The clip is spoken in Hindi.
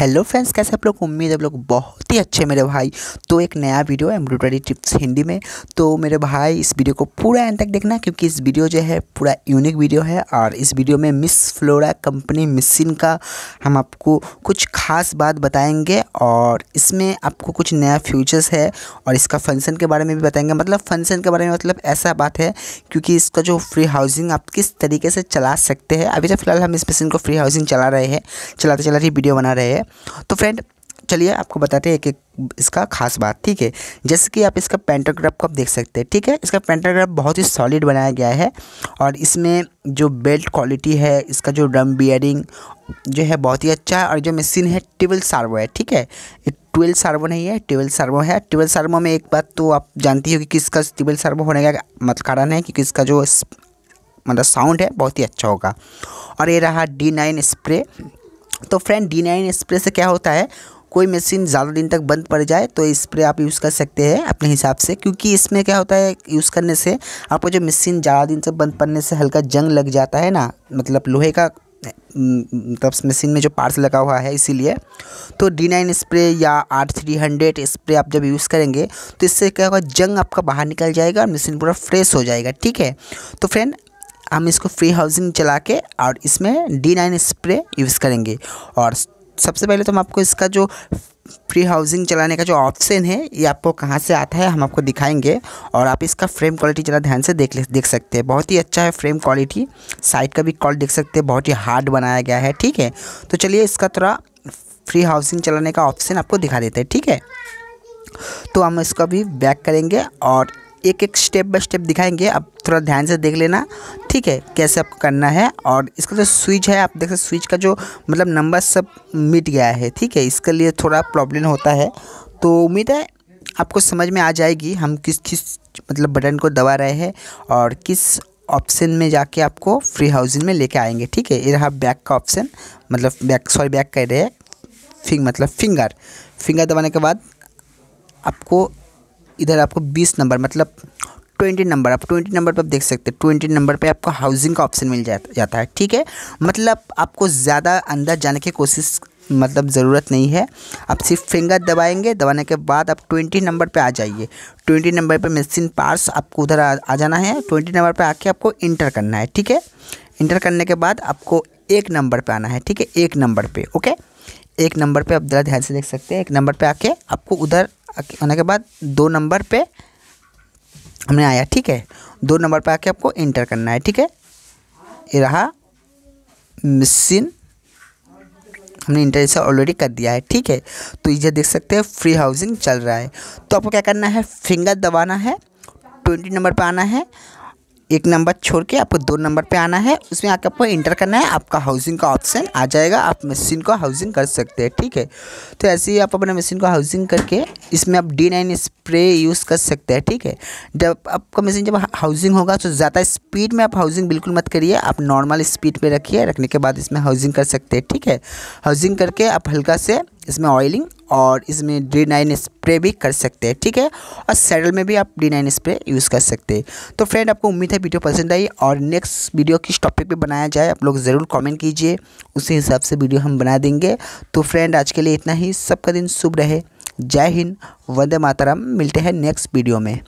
हेलो फ्रेंड्स कैसे आप लोग उम्मीद आप लोग बहुत ही अच्छे मेरे भाई तो एक नया वीडियो एम्ब्रॉयडरी टिप्स हिंदी में तो मेरे भाई इस वीडियो को पूरा एंड तक देखना क्योंकि इस वीडियो जो है पूरा यूनिक वीडियो है और इस वीडियो में मिस फ्लोरा कंपनी मिसिन का हम आपको कुछ खास बात बताएंगे और इसमें आपको कुछ नया फ्यूचर्स है और इसका फंक्शन के बारे में भी बताएंगे मतलब फंक्शन के बारे में मतलब ऐसा बात है क्योंकि इसका जो फ्री हाउसिंग आप किस तरीके से चला सकते हैं अभी तो फिलहाल हम इस मशीन को फ्री हाउसिंग चला रहे हैं चलाते चलाते वीडियो बना रहे हैं तो फ्रेंड चलिए आपको बताते हैं एक एक इसका खास बात ठीक है जैसे कि आप इसका पेंटोग्राफ को आप देख सकते हैं ठीक है इसका पेंटोग्राफ बहुत ही सॉलिड बनाया गया है और इसमें जो बेल्ट क्वालिटी है इसका जो ड्रम बियरिंग जो है बहुत ही अच्छा है और जो मशीन है ट्वेल्व सार्वो है ठीक है ट्वेल्व सार्वो नहीं है ट्वेल्व सार्वो है ट्वेल्व सार्वो में एक बात तो आप जानती हो कि किसका ट्वेल्व सार्वो होने का मत मतलब कारण है क्योंकि इसका जो मतलब साउंड है बहुत ही अच्छा होगा और ये रहा डी नाइन स्प्रे तो फ्रेंड डी नाइन स्प्रे से क्या होता है कोई मशीन ज़्यादा दिन तक बंद पड़ जाए तो स्प्रे आप यूज़ कर सकते हैं अपने हिसाब से क्योंकि इसमें क्या होता है यूज़ करने से आपको जो मशीन ज़्यादा दिन से बंद पड़ने से हल्का जंग लग जाता है ना मतलब लोहे का हम्म, मतलब मशीन में जो पार्ट्स लगा हुआ है इसीलिए तो डी नाइन स्प्रे या आर थ्री हंड्रेड स्प्रे आप जब यूज़ करेंगे तो इससे क्या होगा जंग आपका बाहर निकल जाएगा और मशीन पूरा फ्रेश हो जाएगा ठीक है तो फ्रेंड हम इसको फ्री हाउसिंग चला के और इसमें डी नाइन स्प्रे यूज़ करेंगे और सबसे पहले तो हम आपको इसका जो फ्री हाउसिंग चलाने का जो ऑप्शन है ये आपको कहाँ से आता है हम आपको दिखाएंगे और आप इसका फ्रेम क्वालिटी ज़रा ध्यान से देख ले देख सकते हैं बहुत ही अच्छा है फ्रेम क्वालिटी साइड का भी कॉल देख सकते हैं बहुत ही हार्ड बनाया गया है ठीक है तो चलिए इसका थोड़ा फ्री हाउसिंग चलाने का ऑप्शन आपको दिखा देते हैं ठीक है तो हम इसको अभी बैक करेंगे और एक एक स्टेप बाय स्टेप दिखाएंगे आप थोड़ा ध्यान से देख लेना ठीक है कैसे आपको करना है और इसका जो स्विच है आप देख सकते स्विच का जो मतलब नंबर सब मिट गया है ठीक है इसके लिए थोड़ा प्रॉब्लम होता है तो उम्मीद है आपको समझ में आ जाएगी हम किस किस मतलब बटन को दबा रहे हैं और किस ऑप्शन में जाके आपको फ्री हाउसिंग में लेके आएंगे ठीक है ये रहा बैक का ऑप्शन मतलब बैक सॉरी बैक कह रहे हैं फिंग मतलब फिंगर फिंगर दबाने के बाद आपको इधर आपको बीस नंबर मतलब ट्वेंटी नंबर आप ट्वेंटी नंबर पर आप देख सकते हैं ट्वेंटी नंबर पे आपको हाउसिंग का ऑप्शन मिल जाता है ठीक है मतलब आपको ज़्यादा अंदर जाने की कोशिश मतलब ज़रूरत नहीं है आप सिर्फ फिंगर दबाएंगे दबाने के बाद आप ट्वेंटी नंबर पे आ जाइए ट्वेंटी नंबर पे मशीन पार्ट्स आपको उधर आ, आ जाना है ट्वेंटी नंबर पे आके आपको इंटर करना है ठीक है इंटर करने के बाद आपको एक नंबर पे आना है ठीक है एक नंबर पे ओके एक नंबर पे आप ज़रा ध्यान से देख सकते हैं एक नंबर पे आके आपको उधर होने के बाद दो नंबर पे हमने आया ठीक है दो नंबर पे आके आपको इंटर करना है ठीक है ये रहा मिसिन हमने इंटर इसे ऑलरेडी कर दिया है ठीक है तो इसे देख सकते हैं फ्री हाउसिंग चल रहा है तो आपको क्या करना है फिंगर दबाना है ट्वेंटी नंबर पर आना है एक नंबर छोड़ के आपको दो नंबर पे आना है उसमें आके आपको इंटर करना है आपका हाउसिंग का ऑप्शन आ जाएगा आप मशीन को हाउसिंग कर सकते हैं ठीक है तो ऐसे ही आप अपने मशीन को हाउसिंग करके इसमें आप डी नाइन स्प्रे यूज़ कर सकते हैं ठीक है जब आपका मशीन जब हाउसिंग होगा तो ज़्यादा स्पीड में आप हाउसिंग बिल्कुल मत करिए आप नॉर्मल स्पीड पर रखिए रखने के बाद इसमें हाउसिंग कर सकते हैं ठीक है हाउसिंग करके आप हल्का से इसमें ऑयलिंग और इसमें डी नाइन स्प्रे भी कर सकते हैं ठीक है और सैडल में भी आप डी नाइन स्प्रे यूज़ कर सकते हैं तो फ्रेंड आपको उम्मीद है वीडियो पसंद आई और नेक्स्ट वीडियो किस टॉपिक पर बनाया जाए आप लोग ज़रूर कॉमेंट कीजिए उसी हिसाब से वीडियो हम बना देंगे तो फ्रेंड आज के लिए इतना ही सबका दिन शुभ रहे जय हिंद वंदे मातरम मिलते हैं नेक्स्ट वीडियो में